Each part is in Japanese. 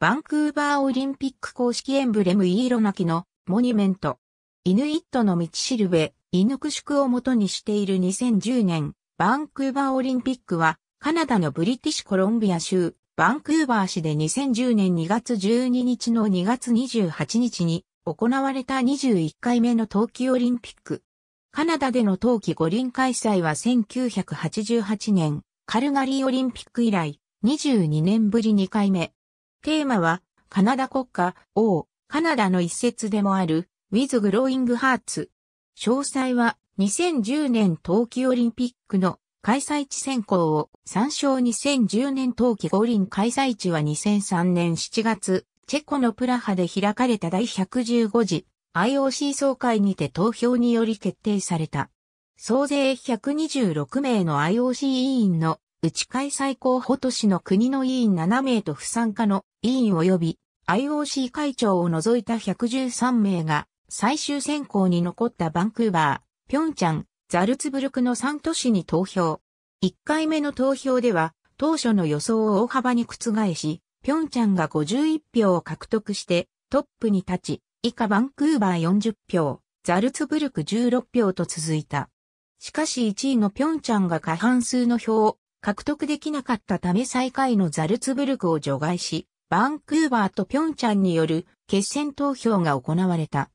バンクーバーオリンピック公式エンブレムイーロナキのモニュメント。イヌイットの道しるべ、イヌクシクをもとにしている2010年、バンクーバーオリンピックは、カナダのブリティッシュコロンビア州、バンクーバー市で2010年2月12日の2月28日に行われた21回目の冬季オリンピック。カナダでの冬季五輪開催は1988年、カルガリーオリンピック以来、22年ぶり2回目。テーマは、カナダ国家、王、カナダの一節でもある、With Growing Hearts。詳細は、2010年冬季オリンピックの開催地選考を参照2010年冬季五輪開催地は2003年7月、チェコのプラハで開かれた第115次 IOC 総会にて投票により決定された。総勢126名の IOC 委員の内海最高補都市の国の委員7名と不参加の委員及び IOC 会長を除いた113名が最終選考に残ったバンクーバー、ピョンチャン、ザルツブルクの3都市に投票。1回目の投票では当初の予想を大幅に覆し、ピョンチャンが51票を獲得してトップに立ち、以下バンクーバー40票、ザルツブルク16票と続いた。しかし1位のピョンチャンが過半数の票を獲得できなかったため最下位のザルツブルクを除外し、バンクーバーとピョンチャンによる決選投票が行われた。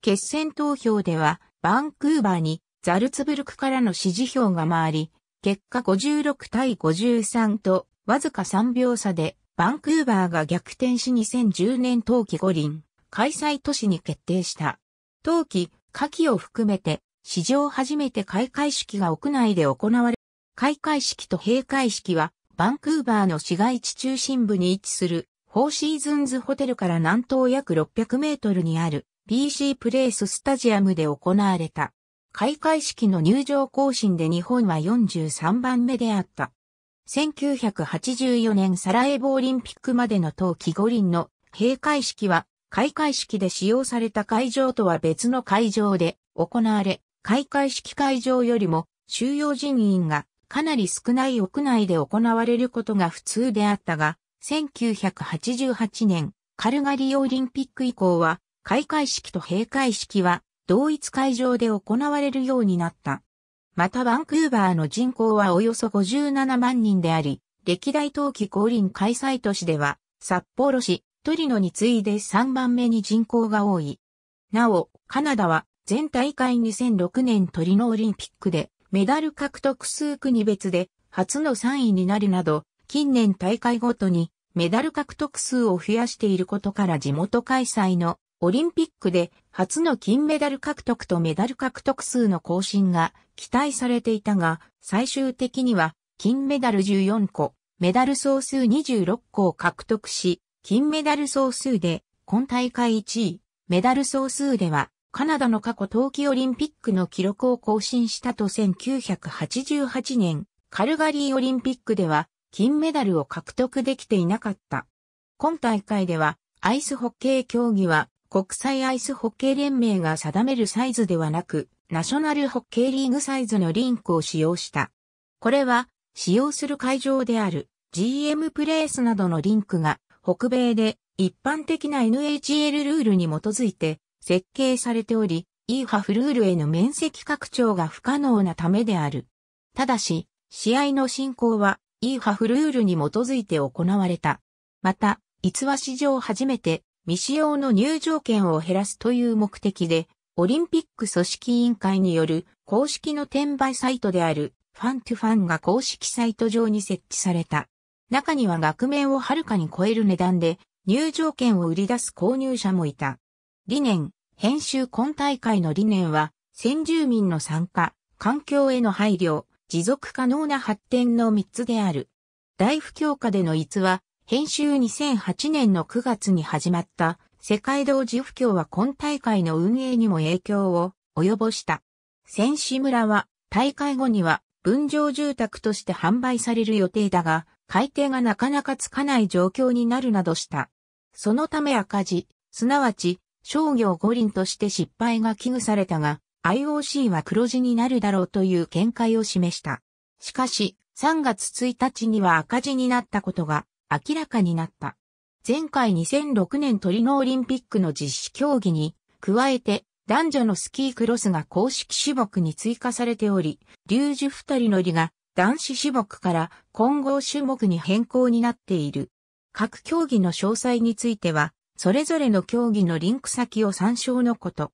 決選投票では、バンクーバーにザルツブルクからの支持票が回り、結果56対53と、わずか3秒差で、バンクーバーが逆転し2010年冬季五輪、開催都市に決定した。冬季、夏季を含めて、史上初めて開会式が屋内で行われ開会式と閉会式は、バンクーバーの市街地中心部に位置する、フォーシーズンズホテルから南東約600メートルにある、BC プレイススタジアムで行われた。開会式の入場行進で日本は43番目であった。1984年サラエボオリンピックまでの冬季五輪の閉会式は、開会式で使用された会場とは別の会場で行われ、開会式会場よりも収容人員がかなり少ない屋内で行われることが普通であったが、1988年、カルガリーオリンピック以降は、開会式と閉会式は同一会場で行われるようになった。またバンクーバーの人口はおよそ57万人であり、歴代冬季降臨開催都市では、札幌市、トリノに次いで3番目に人口が多い。なお、カナダは全大会2006年トリノオリンピックでメダル獲得数国別で初の3位になるなど、近年大会ごとにメダル獲得数を増やしていることから地元開催のオリンピックで初の金メダル獲得とメダル獲得数の更新が期待されていたが、最終的には金メダル14個、メダル総数26個を獲得し、金メダル総数で今大会1位、メダル総数ではカナダの過去冬季オリンピックの記録を更新したと1988年、カルガリーオリンピックでは金メダルを獲得できていなかった。今大会ではアイスホッケー競技は国際アイスホッケー連盟が定めるサイズではなく、ナショナルホッケーリーグサイズのリンクを使用した。これは使用する会場である GM プレイスなどのリンクが北米で一般的な NHL ルールに基づいて設計されており、イーハフルールへの面積拡張が不可能なためである。ただし、試合の進行は、イーハフルールに基づいて行われた。また、逸話史上初めて、未使用の入場券を減らすという目的で、オリンピック組織委員会による公式の転売サイトであるファントゥファンが公式サイト上に設置された。中には額面をはるかに超える値段で入場券を売り出す購入者もいた。理念、編集今大会の理念は、先住民の参加、環境への配慮、持続可能な発展の3つである。大不況下での逸話、編集2008年の9月に始まった世界同時不況は今大会の運営にも影響を及ぼした。選手村は大会後には分譲住宅として販売される予定だが、改定がなかなかつかない状況になるなどした。そのため赤字、すなわち商業五輪として失敗が危惧されたが、IOC は黒字になるだろうという見解を示した。しかし、3月1日には赤字になったことが明らかになった。前回2006年トリノオリンピックの実施競技に、加えて男女のスキークロスが公式種目に追加されており、リュージュ二人乗りが男子種目から混合種目に変更になっている。各競技の詳細については、それぞれの競技のリンク先を参照のこと。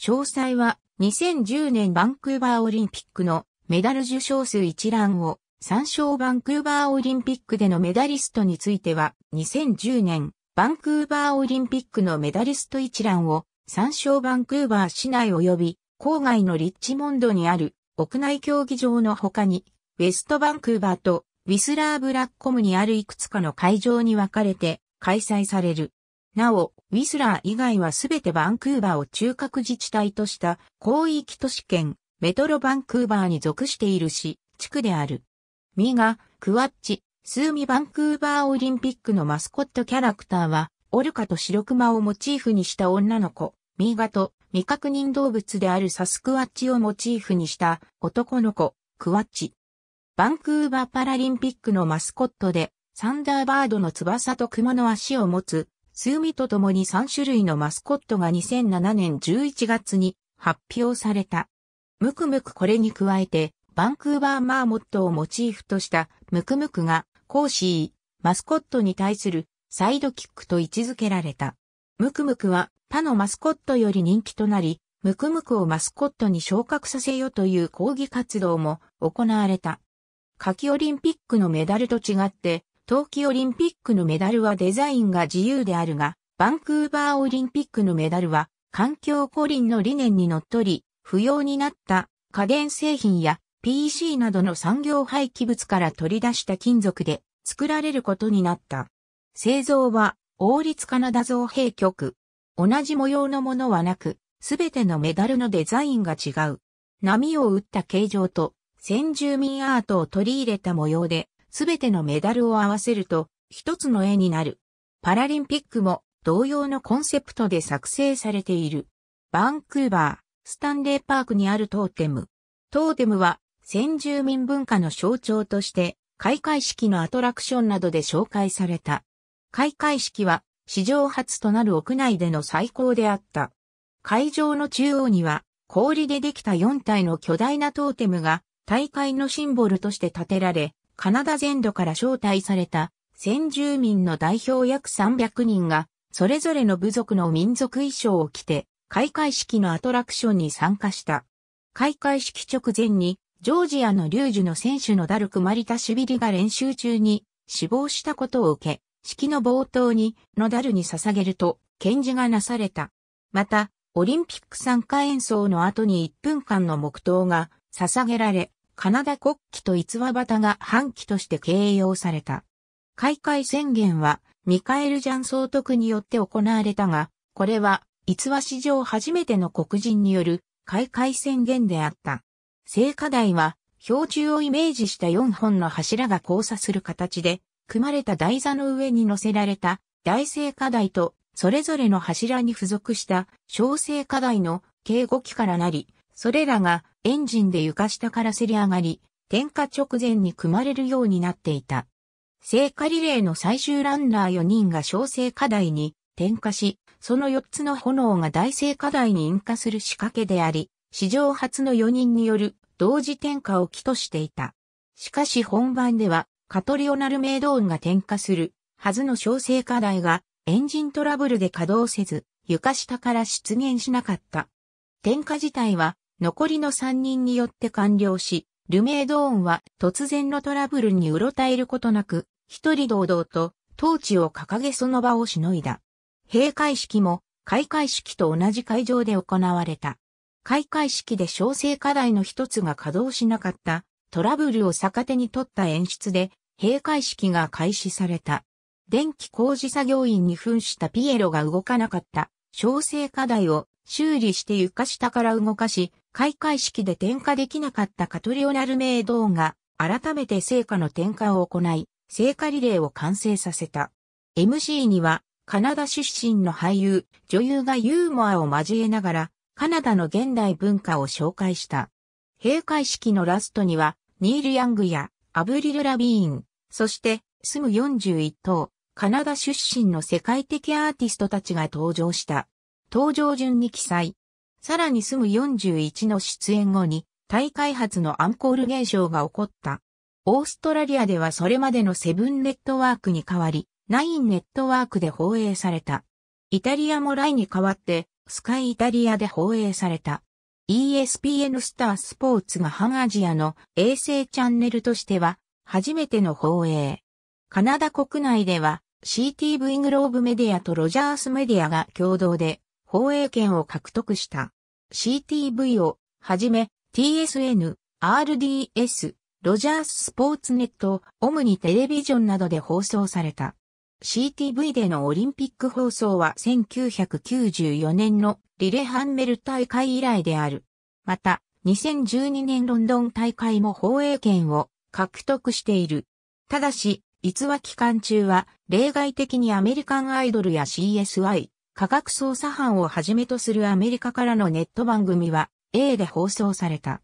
詳細は2010年バンクーバーオリンピックのメダル受賞数一覧を参照バンクーバーオリンピックでのメダリストについては2010年バンクーバーオリンピックのメダリスト一覧を参照バンクーバー市内及び郊外のリッチモンドにある屋内競技場の他にウェストバンクーバーとウィスラーブラッコムにあるいくつかの会場に分かれて開催される。なお、ウィスラー以外はすべてバンクーバーを中核自治体とした広域都市圏、メトロバンクーバーに属している市、地区である。ミガ、クワッチ、スーミバンクーバーオリンピックのマスコットキャラクターは、オルカとシロクマをモチーフにした女の子、ミーガと未確認動物であるサスクワッチをモチーフにした男の子、クワッチ。バンクーバーパラリンピックのマスコットで、サンダーバードの翼と熊の足を持つスーミと共に3種類のマスコットが2007年11月に発表された。ムクムクこれに加えて、バンクーバーマーモットをモチーフとしたムクムクが、コーシー、マスコットに対するサイドキックと位置づけられた。ムクムクは他のマスコットより人気となり、ムクムクをマスコットに昇格させようという抗議活動も行われた。夏季オリンピックのメダルと違って、冬季オリンピックのメダルはデザインが自由であるが、バンクーバーオリンピックのメダルは環境五輪の理念にのっとり、不要になった家電製品や PC などの産業廃棄物から取り出した金属で作られることになった。製造は王立カナダ造幣局。同じ模様のものはなく、すべてのメダルのデザインが違う。波を打った形状と先住民アートを取り入れた模様で、すべてのメダルを合わせると、一つの絵になる。パラリンピックも同様のコンセプトで作成されている。バンクーバー、スタンレーパークにあるトーテム。トーテムは先住民文化の象徴として開会式のアトラクションなどで紹介された。開会式は史上初となる屋内での最高であった。会場の中央には氷でできた4体の巨大なトーテムが大会のシンボルとして建てられ、カナダ全土から招待された先住民の代表約300人が、それぞれの部族の民族衣装を着て、開会式のアトラクションに参加した。開会式直前に、ジョージアのリュージュの選手のダルク・マリタシビリが練習中に死亡したことを受け、式の冒頭にのダルに捧げると、献事がなされた。また、オリンピック参加演奏の後に1分間の黙祷が捧げられ、カナダ国旗と逸話旗が半旗として形容された。開会宣言は、ミカエル・ジャン総督によって行われたが、これは、逸話史上初めての黒人による開会宣言であった。聖火台は、標柱をイメージした4本の柱が交差する形で、組まれた台座の上に乗せられた大聖火台と、それぞれの柱に付属した小聖火台の警護機からなり、それらがエンジンで床下からせり上がり、点火直前に組まれるようになっていた。聖火リレーの最終ランナー4人が小聖火台に点火し、その4つの炎が大聖火台に引火する仕掛けであり、史上初の4人による同時点火を起としていた。しかし本番では、カトリオナルメイドーンが点火するはずの小聖火台がエンジントラブルで稼働せず、床下から出現しなかった。点火自体は残りの3人によって完了し、ルメイドーンは突然のトラブルにうろたえることなく、一人堂々とーチを掲げその場をしのいだ。閉会式も開会式と同じ会場で行われた。開会式で小生課題の一つが稼働しなかったトラブルを逆手に取った演出で閉会式が開始された。電気工事作業員に噴したピエロが動かなかった小生課題を修理して床下から動かし開会式で点火できなかったカトリオ・ナルメイドーが、改めて聖火の点火を行い、聖火リレーを完成させた。MC には、カナダ出身の俳優、女優がユーモアを交えながら、カナダの現代文化を紹介した。閉会式のラストには、ニール・ヤングやアブリル・ラビーン、そしてスム41頭、カナダ出身の世界的アーティストたちが登場した。登場順に記載、さらに住む41の出演後に、大開発のアンコール現象が起こった。オーストラリアではそれまでのセブンネットワークに代わり、ナインネットワークで放映された。イタリアもライに代わって、スカイイタリアで放映された。ESPN スタースポーツが半アジアの衛星チャンネルとしては、初めての放映。カナダ国内では、CTV グローブメディアとロジャースメディアが共同で放映権を獲得した。CTV をはじめ TSN、RDS、ロジャーススポーツネット、オムニテレビジョンなどで放送された。CTV でのオリンピック放送は1994年のリレハンメル大会以来である。また、2012年ロンドン大会も放映権を獲得している。ただし、逸話期間中は例外的にアメリカンアイドルや CSI、科学捜査班をはじめとするアメリカからのネット番組は A で放送された。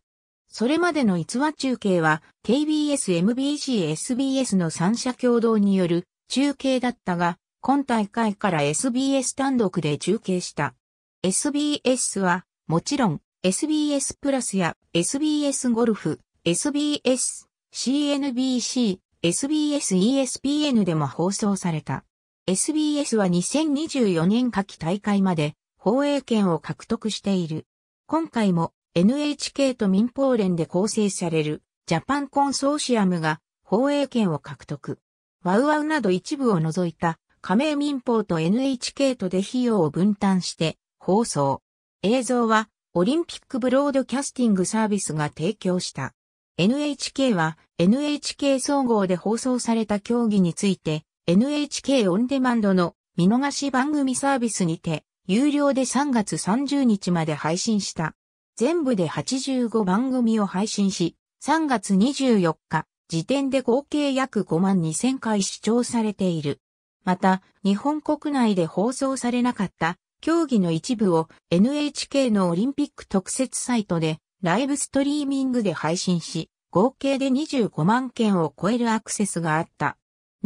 それまでの逸話中継は KBS、MBC、SBS の3社共同による中継だったが、今大会から SBS 単独で中継した。SBS は、もちろん SBS プラスや SBS ゴルフ、SBS、CNBC、SBS、ESPN でも放送された。SBS は2024年夏季大会まで放映権を獲得している。今回も NHK と民放連で構成されるジャパンコンソーシアムが放映権を獲得。ワウワウなど一部を除いた加盟民放と NHK とで費用を分担して放送。映像はオリンピックブロードキャスティングサービスが提供した。NHK は NHK 総合で放送された競技について NHK オンデマンドの見逃し番組サービスにて、有料で3月30日まで配信した。全部で85番組を配信し、3月24日、時点で合計約5万2000回視聴されている。また、日本国内で放送されなかった競技の一部を NHK のオリンピック特設サイトでライブストリーミングで配信し、合計で25万件を超えるアクセスがあった。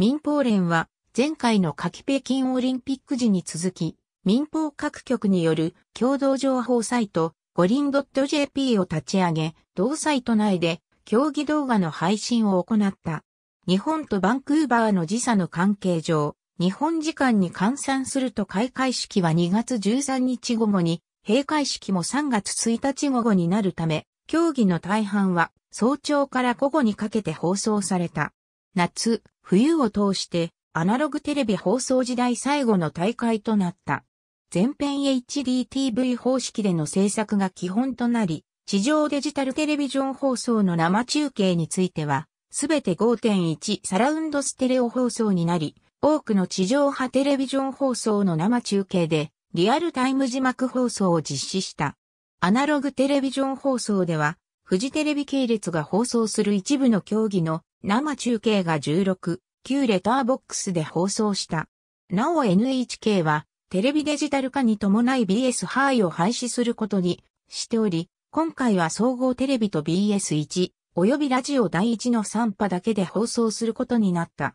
民放連は前回の夏季北京オリンピック時に続き、民放各局による共同情報サイト、五輪 .jp を立ち上げ、同サイト内で競技動画の配信を行った。日本とバンクーバーの時差の関係上、日本時間に換算すると開会式は2月13日午後に、閉会式も3月1日午後になるため、競技の大半は早朝から午後にかけて放送された。夏、冬を通してアナログテレビ放送時代最後の大会となった。全編 HDTV 方式での制作が基本となり、地上デジタルテレビジョン放送の生中継については、すべて5.1サラウンドステレオ放送になり、多くの地上波テレビジョン放送の生中継で、リアルタイム字幕放送を実施した。アナログテレビジョン放送では、フジテレビ系列が放送する一部の競技の生中継が16、旧レターボックスで放送した。なお NHK は、テレビデジタル化に伴い BS ハイを廃止することにしており、今回は総合テレビと BS1、及びラジオ第1の3波だけで放送することになった。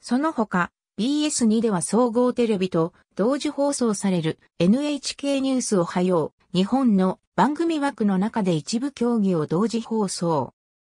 その他、BS2 では総合テレビと同時放送される NHK ニュースをはよう、日本の番組枠の中で一部競技を同時放送。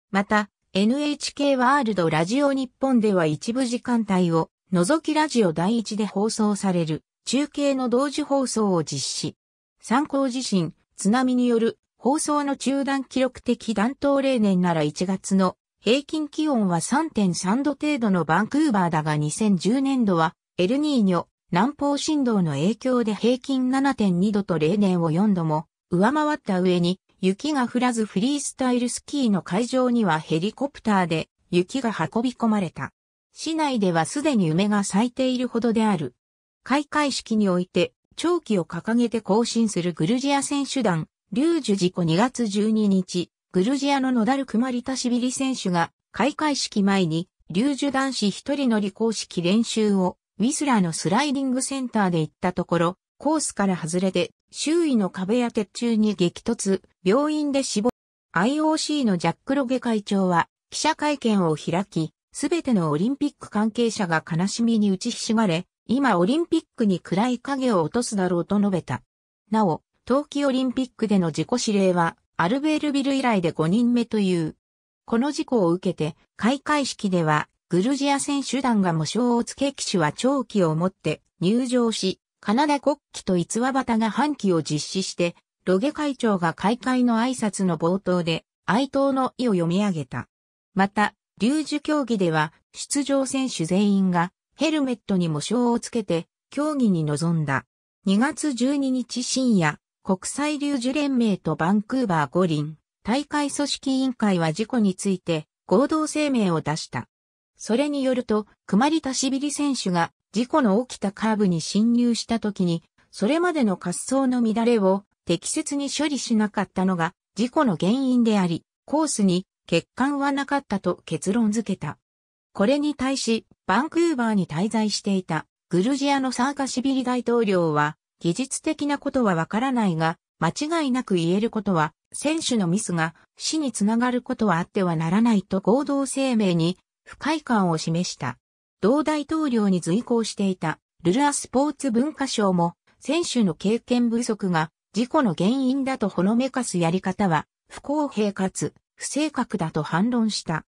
また、NHK ワールドラジオ日本では一部時間帯を、除きラジオ第一で放送される、中継の同時放送を実施。参考地震、津波による放送の中断記録的暖冬例年なら1月の平均気温は3.3度程度のバンクーバーだが2010年度はエルニーニョ南方振動の影響で平均7.2度と例年を4度も上回った上に雪が降らずフリースタイルスキーの会場にはヘリコプターで雪が運び込まれた。市内ではすでに梅が咲いているほどである。開会式において、長期を掲げて行進するグルジア選手団、リュージュ事故2月12日、グルジアのノダル・クマリタシビリ選手が、開会式前に、リュージュ男子一人乗り公式練習を、ウィスラーのスライディングセンターで行ったところ、コースから外れて周囲の壁や鉄柱に激突、病院で死亡。IOC のジャック・ロゲ会長は記者会見を開き、すべてのオリンピック関係者が悲しみに打ちひしがれ、今オリンピックに暗い影を落とすだろうと述べた。なお、冬季オリンピックでの自己指令は、アルベールビル以来で5人目という。この事故を受けて、開会式では、グルジア選手団が無償をつけ騎手は長期を持って入場し、カナダ国旗と逸話旗が半旗を実施して、ロゲ会長が開会の挨拶の冒頭で哀悼の意を読み上げた。また、龍樹競技では出場選手全員がヘルメットに模章をつけて競技に臨んだ。2月12日深夜、国際龍樹連盟とバンクーバー五輪大会組織委員会は事故について合同声明を出した。それによると、クマリタシビリ選手が事故の起きたカーブに侵入した時に、それまでの滑走の乱れを適切に処理しなかったのが事故の原因であり、コースに欠陥はなかったと結論付けた。これに対し、バンクーバーに滞在していたグルジアのサーカシビリ大統領は、技術的なことはわからないが、間違いなく言えることは、選手のミスが死につながることはあってはならないと合同声明に不快感を示した。同大統領に随行していたルルアスポーツ文化賞も選手の経験不足が事故の原因だとほのめかすやり方は不公平かつ不正確だと反論した。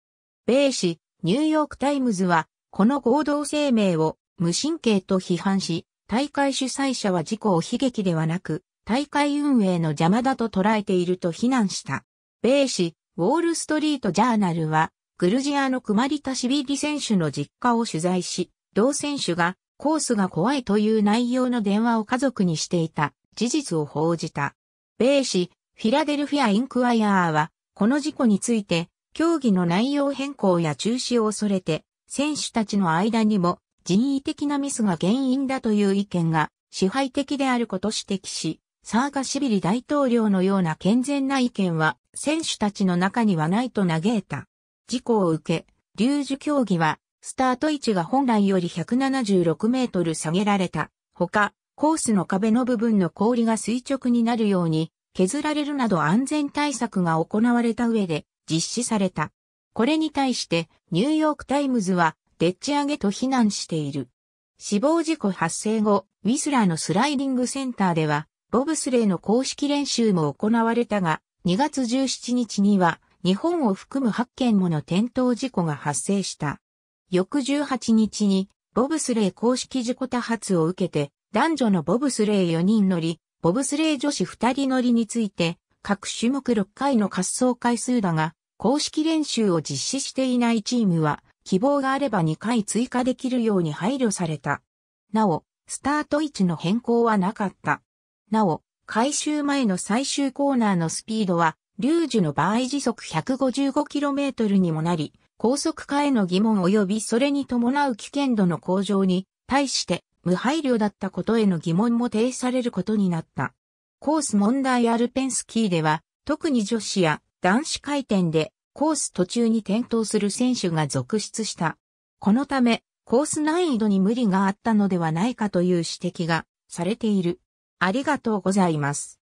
米紙ニューヨークタイムズはこの合同声明を無神経と批判し、大会主催者は事故を悲劇ではなく、大会運営の邪魔だと捉えていると非難した。米紙ウォールストリートジャーナルはグルジアのクマリタシビリ選手の実家を取材し、同選手がコースが怖いという内容の電話を家族にしていた事実を報じた。米市フィラデルフィア・インクワイアーは、この事故について、競技の内容変更や中止を恐れて、選手たちの間にも人為的なミスが原因だという意見が支配的であること指摘し、サーカシビリ大統領のような健全な意見は選手たちの中にはないと嘆いた。事故を受け、龍樹競技は、スタート位置が本来より176メートル下げられた。ほか、コースの壁の部分の氷が垂直になるように、削られるなど安全対策が行われた上で実施された。これに対してニューヨークタイムズはでっち上げと非難している。死亡事故発生後、ウィスラーのスライディングセンターでは、ボブスレーの公式練習も行われたが、2月17日には日本を含む8件もの転倒事故が発生した。翌18日に、ボブスレー公式事故多発を受けて、男女のボブスレー4人乗り、ボブスレー女子2人乗りについて、各種目6回の滑走回数だが、公式練習を実施していないチームは、希望があれば2回追加できるように配慮された。なお、スタート位置の変更はなかった。なお、回収前の最終コーナーのスピードはリュージュの場合時速 155km にもなり、高速化への疑問及びそれに伴う危険度の向上に対して無配慮だったことへの疑問も提示されることになった。コース問題アルペンスキーでは、特に女子や男子回転でコース途中に転倒する選手が続出した。このため、コース難易度に無理があったのではないかという指摘がされている。ありがとうございます。